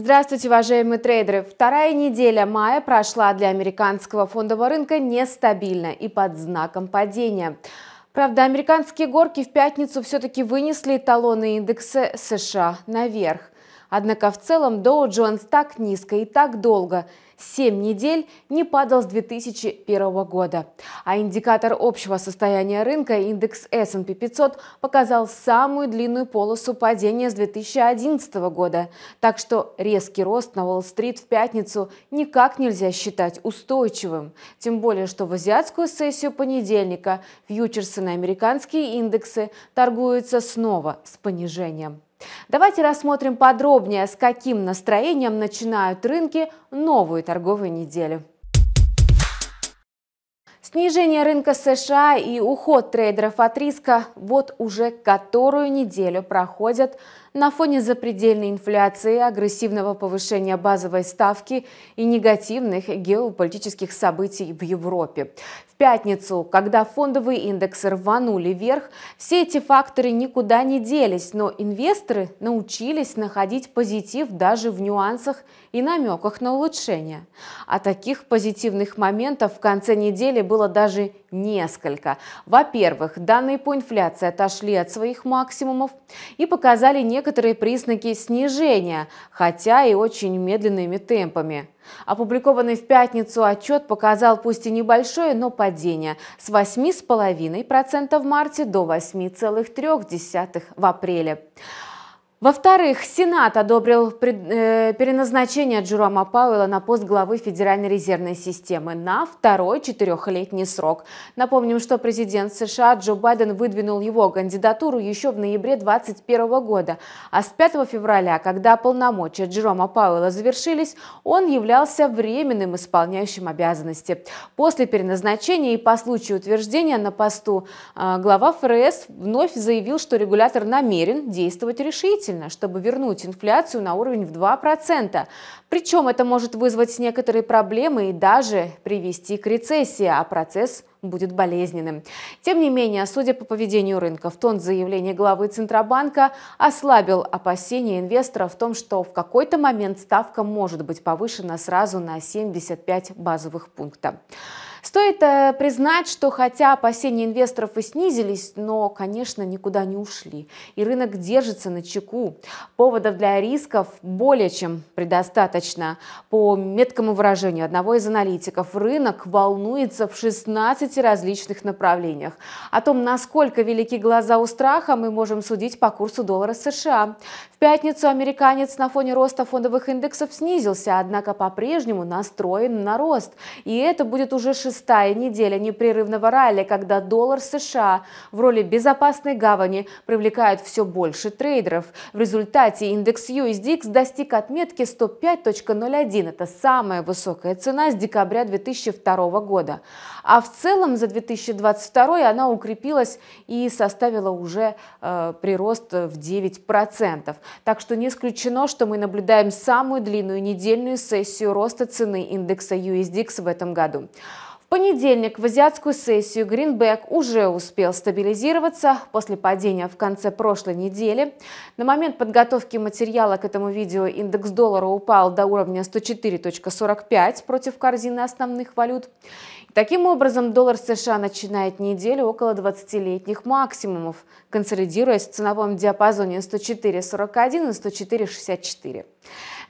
Здравствуйте, уважаемые трейдеры! Вторая неделя мая прошла для американского фондового рынка нестабильно и под знаком падения. Правда, американские горки в пятницу все-таки вынесли эталонные индекса США наверх. Однако в целом Dow Jones так низко и так долго – 7 недель не падал с 2001 года. А индикатор общего состояния рынка, индекс S&P 500, показал самую длинную полосу падения с 2011 года. Так что резкий рост на Уолл-стрит в пятницу никак нельзя считать устойчивым. Тем более, что в азиатскую сессию понедельника фьючерсы на американские индексы торгуются снова с понижением. Давайте рассмотрим подробнее, с каким настроением начинают рынки новую торговую неделю. Снижение рынка США и уход трейдеров от риска вот уже которую неделю проходят на фоне запредельной инфляции, агрессивного повышения базовой ставки и негативных геополитических событий в Европе. В пятницу, когда фондовые индексы рванули вверх, все эти факторы никуда не делись, но инвесторы научились находить позитив даже в нюансах и намеках на улучшение. А таких позитивных моментов в конце недели было стало даже несколько. Во-первых, данные по инфляции отошли от своих максимумов и показали некоторые признаки снижения, хотя и очень медленными темпами. Опубликованный в пятницу отчет показал пусть и небольшое, но падение с 8,5% в марте до 8,3% в апреле. Во-вторых, Сенат одобрил э, переназначение Джерома Пауэлла на пост главы Федеральной резервной системы на второй четырехлетний срок. Напомним, что президент США Джо Байден выдвинул его кандидатуру еще в ноябре 2021 года, а с 5 февраля, когда полномочия Джерома Пауэлла завершились, он являлся временным исполняющим обязанности. После переназначения и по случаю утверждения на посту э, глава ФРС вновь заявил, что регулятор намерен действовать решительно действительно, чтобы вернуть инфляцию на уровень в 2%. Причем это может вызвать некоторые проблемы и даже привести к рецессии, а процесс будет болезненным. Тем не менее, судя по поведению рынка в тон заявления главы Центробанка ослабил опасения инвестора в том, что в какой-то момент ставка может быть повышена сразу на 75 базовых пунктов. Стоит э, признать, что хотя опасения инвесторов и снизились, но, конечно, никуда не ушли. И рынок держится на чеку. Поводов для рисков более чем предостаточно. По меткому выражению одного из аналитиков, рынок волнуется в 16 различных направлениях. О том, насколько велики глаза у страха, мы можем судить по курсу доллара США. В пятницу американец на фоне роста фондовых индексов снизился, однако по-прежнему настроен на рост. И это будет уже 16 шестая неделя непрерывного ралли, когда доллар США в роли безопасной гавани привлекает все больше трейдеров. В результате индекс USDX достиг отметки 105.01. Это самая высокая цена с декабря 2002 года. А в целом за 2022 она укрепилась и составила уже э, прирост в 9%. Так что не исключено, что мы наблюдаем самую длинную недельную сессию роста цены индекса USDX в этом году понедельник в азиатскую сессию Гринбек уже успел стабилизироваться после падения в конце прошлой недели. На момент подготовки материала к этому видео индекс доллара упал до уровня 104.45 против корзины основных валют. Таким образом, доллар США начинает неделю около 20-летних максимумов, консолидируясь в ценовом диапазоне 104.41 и 104.64.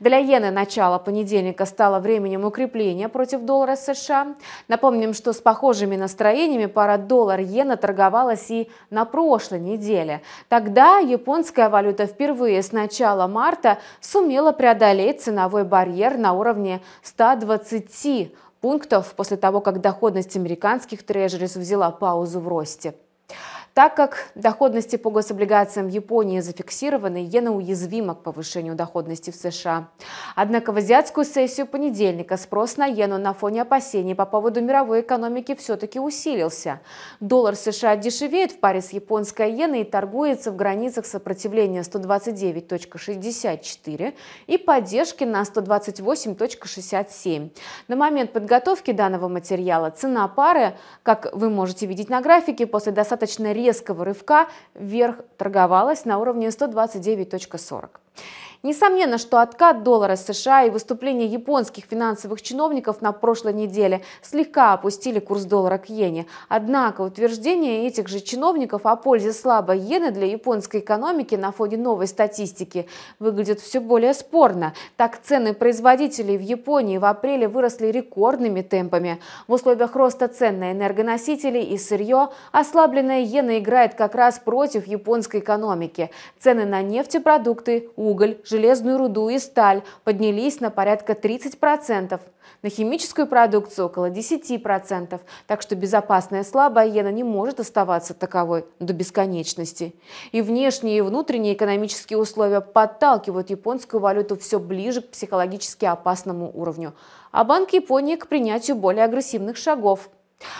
Для иены начало понедельника стало временем укрепления против доллара США. Напомним, что с похожими настроениями пара доллар-иена торговалась и на прошлой неделе. Тогда японская валюта впервые с начала марта сумела преодолеть ценовой барьер на уровне 120 пунктов после того, как доходность американских трежерис взяла паузу в росте. Так как доходности по гособлигациям Японии зафиксированы, иена уязвима к повышению доходности в США. Однако в азиатскую сессию понедельника спрос на иену на фоне опасений по поводу мировой экономики все-таки усилился. Доллар США дешевеет в паре с японской иеной и торгуется в границах сопротивления 129.64 и поддержки на 128.67. На момент подготовки данного материала цена пары, как вы можете видеть на графике, после достаточно резкого резкого рывка вверх торговалась на уровне 129.40. Несомненно, что откат доллара США и выступление японских финансовых чиновников на прошлой неделе слегка опустили курс доллара к иене. Однако утверждение этих же чиновников о пользе слабой иены для японской экономики на фоне новой статистики выглядит все более спорно. Так цены производителей в Японии в апреле выросли рекордными темпами. В условиях роста цен на энергоносители и сырье ослабленная иена играет как раз против японской экономики. Цены на нефтепродукты, уголь, железную руду и сталь поднялись на порядка 30%, на химическую продукцию около 10%, так что безопасная слабая иена не может оставаться таковой до бесконечности. И внешние и внутренние экономические условия подталкивают японскую валюту все ближе к психологически опасному уровню, а Банк Японии к принятию более агрессивных шагов –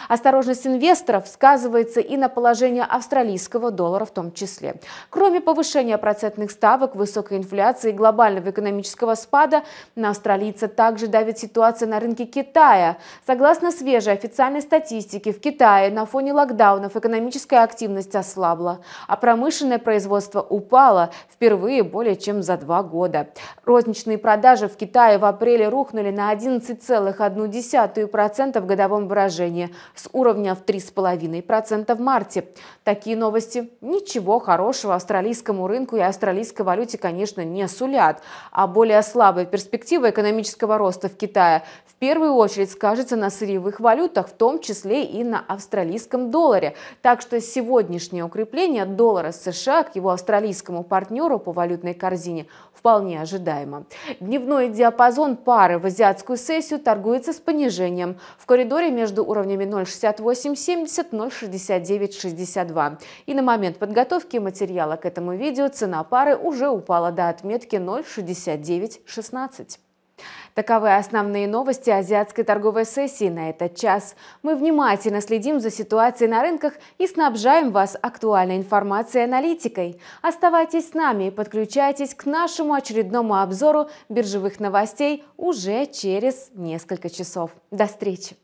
Осторожность инвесторов сказывается и на положении австралийского доллара в том числе. Кроме повышения процентных ставок, высокой инфляции и глобального экономического спада, на австралийца также давит ситуация на рынке Китая. Согласно свежей официальной статистике, в Китае на фоне локдаунов экономическая активность ослабла, а промышленное производство упало впервые более чем за два года. Розничные продажи в Китае в апреле рухнули на 11,1% в годовом выражении с уровня в 3,5% в марте. Такие новости ничего хорошего австралийскому рынку и австралийской валюте, конечно, не сулят. А более слабая перспектива экономического роста в Китае в первую очередь скажется на сырьевых валютах, в том числе и на австралийском долларе. Так что сегодняшнее укрепление доллара США к его австралийскому партнеру по валютной корзине вполне ожидаемо. Дневной диапазон пары в азиатскую сессию торгуется с понижением в коридоре между уровнями телефонами 068 70 069 62. И на момент подготовки материала к этому видео цена пары уже упала до отметки 069 16. Таковы основные новости азиатской торговой сессии на этот час. Мы внимательно следим за ситуацией на рынках и снабжаем вас актуальной информацией и аналитикой. Оставайтесь с нами и подключайтесь к нашему очередному обзору биржевых новостей уже через несколько часов. До встречи!